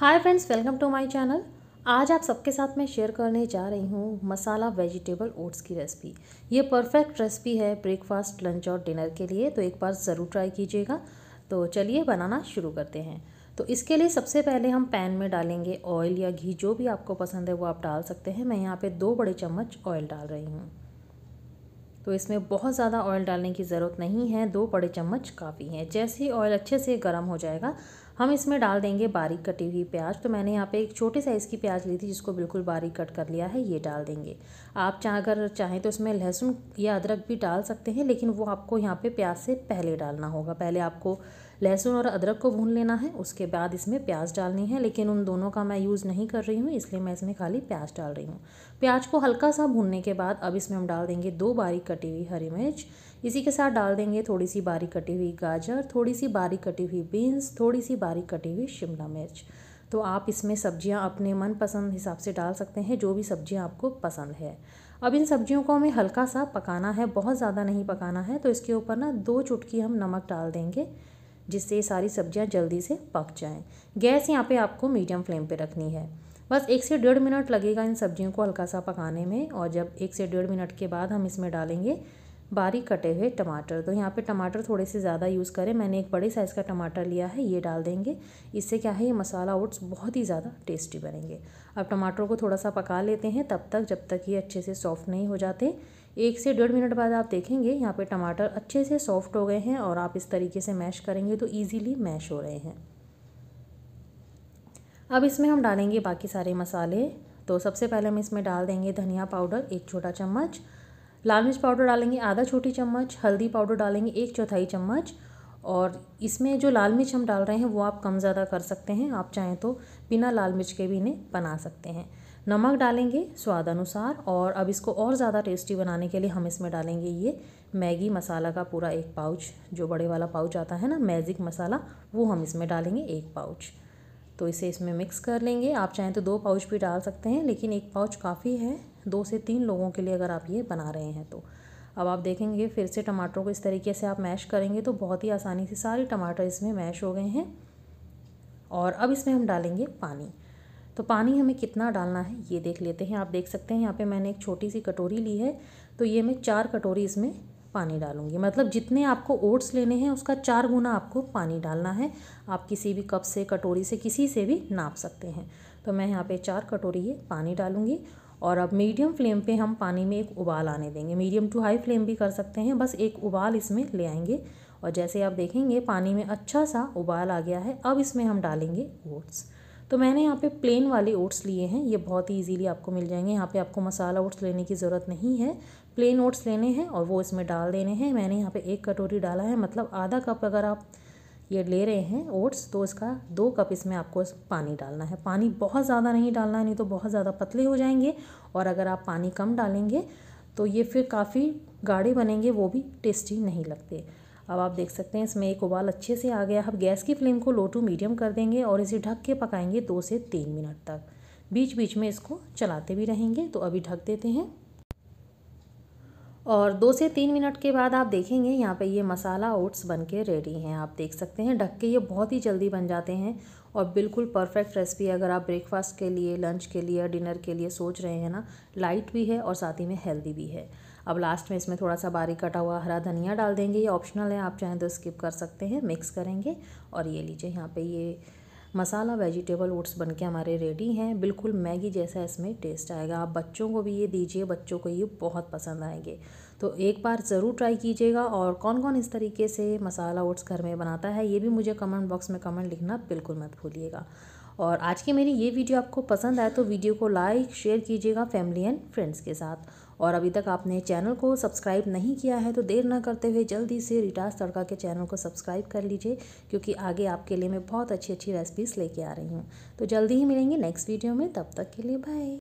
hi friends welcome to my channel आज आप सबके साथ मैं शेयर करने जा रही हूँ मसाला वेजिटेबल ओट्स की रेसिपी ये परफेक्ट रेसिपी है ब्रेकफास्ट लंच और डिनर के लिए तो एक बार ज़रूर ट्राई कीजिएगा तो चलिए बनाना शुरू करते हैं तो इसके लिए सबसे पहले हम पैन में डालेंगे ऑयल या घी जो भी आपको पसंद है वो आप डाल सकते हैं मैं यहाँ पर दो बड़े चम्मच ऑयल डाल रही हूँ तो इसमें बहुत ज़्यादा ऑयल डालने की ज़रूरत नहीं है दो बड़े चम्मच काफ़ी हैं जैसे ही ऑयल अच्छे से गर्म हो जाएगा हम इसमें डाल देंगे बारीक कटी हुई प्याज तो मैंने यहाँ पे एक छोटे साइज़ की प्याज ली थी जिसको बिल्कुल बारीक कट कर लिया है ये डाल देंगे आप चाह अगर चाहें तो इसमें लहसुन या अदरक भी डाल सकते हैं लेकिन वो आपको यहाँ पे प्याज से पहले डालना होगा पहले आपको लहसुन और अदरक को भून लेना है उसके बाद इसमें प्याज डालनी है लेकिन उन दोनों का मैं यूज़ नहीं कर रही हूँ इसलिए मैं इसमें खाली प्याज डाल रही हूँ प्याज को हल्का सा भूनने के बाद अब इसमें हम डाल देंगे दो बारीक कटी हुई हरी मिर्च इसी के साथ डाल देंगे थोड़ी सी बारीक कटी हुई गाजर थोड़ी सी बारीक कटी हुई बीन्स थोड़ी सी बारीक कटी हुई शिमला मिर्च तो आप इसमें सब्जियां अपने मन पसंद हिसाब से डाल सकते हैं जो भी सब्जियां आपको पसंद है अब इन सब्जियों को हमें हल्का सा पकाना है बहुत ज़्यादा नहीं पकाना है तो इसके ऊपर ना दो चुटकी हम नमक डाल देंगे जिससे ये सारी सब्जियां जल्दी से पक जाएं गैस यहाँ पे आपको मीडियम फ्लेम पे रखनी है बस एक से डेढ़ मिनट लगेगा इन सब्जियों को हल्का सा पकाने में और जब एक से डेढ़ मिनट के बाद हम इसमें डालेंगे बारीक कटे हुए टमाटर तो यहाँ पे टमाटर थोड़े से ज़्यादा यूज़ करें मैंने एक बड़े साइज़ का टमाटर लिया है ये डाल देंगे इससे क्या है ये मसाला ओट्स बहुत ही ज़्यादा टेस्टी बनेंगे अब टमाटरों को थोड़ा सा पका लेते हैं तब तक जब तक ये अच्छे से सॉफ्ट नहीं हो जाते एक से डेढ़ मिनट बाद आप देखेंगे यहाँ पर टमाटर अच्छे से सॉफ्ट हो गए हैं और आप इस तरीके से मैश करेंगे तो ईज़िली मैश हो रहे हैं अब इसमें हम डालेंगे बाकी सारे मसाले तो सबसे पहले हम इसमें डाल देंगे धनिया पाउडर एक छोटा चम्मच लाल मिर्च पाउडर डालेंगे आधा छोटी चम्मच हल्दी पाउडर डालेंगे एक चौथाई चम्मच और इसमें जो लाल मिर्च हम डाल रहे हैं वो आप कम ज़्यादा कर सकते हैं आप चाहें तो बिना लाल मिर्च के भी इन्हें बना सकते हैं नमक डालेंगे स्वाद अनुसार और अब इसको और ज़्यादा टेस्टी बनाने के लिए हम इसमें डालेंगे ये मैगी मसाला का पूरा एक पाउच जो बड़े वाला पाउच आता है ना मैजिक मसाला वो हम इसमें डालेंगे एक पाउच तो इसे इसमें मिक्स कर लेंगे आप चाहें तो दो पाउच भी डाल सकते हैं लेकिन एक पाउच काफ़ी है दो से तीन लोगों के लिए अगर आप ये बना रहे हैं तो अब आप देखेंगे फिर से टमाटरों को इस तरीके से आप मैश करेंगे तो बहुत ही आसानी से सारे टमाटर इसमें मैश हो गए हैं और अब इसमें हम डालेंगे पानी तो पानी हमें कितना डालना है ये देख लेते हैं आप देख सकते हैं यहाँ पे मैंने एक छोटी सी कटोरी ली है तो ये मैं चार कटोरी इसमें पानी डालूंगी मतलब जितने आपको ओट्स लेने हैं उसका चार गुना आपको पानी डालना है आप किसी भी कप से कटोरी से किसी से भी नाप सकते हैं तो मैं यहाँ पे चार कटोरी ये पानी डालूंगी और अब मीडियम फ्लेम पे हम पानी में एक उबाल आने देंगे मीडियम टू हाई फ्लेम भी कर सकते हैं बस एक उबाल इसमें ले आएंगे और जैसे आप देखेंगे पानी में अच्छा सा उबाल आ गया है अब इसमें हम डालेंगे ओट्स तो मैंने यहाँ पे प्लेन वाले ओट्स लिए हैं ये बहुत ही इजीली आपको मिल जाएंगे यहाँ पे आपको मसाला ओट्स लेने की ज़रूरत नहीं है प्लेन ओट्स लेने हैं और वो इसमें डाल देने हैं मैंने यहाँ पे एक कटोरी डाला है मतलब आधा कप अगर आप ये ले रहे हैं ओट्स तो इसका दो कप इसमें आपको पानी डालना है पानी बहुत ज़्यादा नहीं डालना है नहीं तो बहुत ज़्यादा पतले हो जाएंगे और अगर आप पानी कम डालेंगे तो ये फिर काफ़ी गाढ़े बनेंगे वो भी टेस्टी नहीं लगते अब आप देख सकते हैं इसमें एक उबाल अच्छे से आ गया अब गैस की फ्लेम को लो टू मीडियम कर देंगे और इसे ढक के पकाएंगे दो से तीन मिनट तक बीच बीच में इसको चलाते भी रहेंगे तो अभी ढक देते हैं और दो से तीन मिनट के बाद आप देखेंगे यहाँ पे ये मसाला ओट्स बन के रेडी हैं आप देख सकते हैं ढक के ये बहुत ही जल्दी बन जाते हैं और बिल्कुल परफेक्ट रेसिपी अगर आप ब्रेकफास्ट के लिए लंच के लिए डिनर के लिए सोच रहे हैं ना लाइट भी है और साथ ही में हेल्दी भी है अब लास्ट में इसमें थोड़ा सा बारीक कटा हुआ हरा धनिया डाल देंगे ये ऑप्शनल है आप चाहें तो स्किप कर सकते हैं मिक्स करेंगे और ये लीजिए यहाँ पर ये मसाला वेजिटेबल ओट्स बनके हमारे रेडी हैं बिल्कुल मैगी जैसा इसमें टेस्ट आएगा आप बच्चों को भी ये दीजिए बच्चों को ये बहुत पसंद आएंगे तो एक बार ज़रूर ट्राई कीजिएगा और कौन कौन इस तरीके से मसाला ओट्स घर में बनाता है ये भी मुझे कमेंट बॉक्स में कमेंट लिखना बिल्कुल मत भूलिएगा और आज की मेरी ये वीडियो आपको पसंद आए तो वीडियो को लाइक शेयर कीजिएगा फैमिली एंड फ्रेंड्स के साथ और अभी तक आपने चैनल को सब्सक्राइब नहीं किया है तो देर ना करते हुए जल्दी से रिटास तड़का के चैनल को सब्सक्राइब कर लीजिए क्योंकि आगे आपके लिए मैं बहुत अच्छी अच्छी रेसिपीज़ लेके आ रही हूँ तो जल्दी ही मिलेंगे नेक्स्ट वीडियो में तब तक के लिए बाय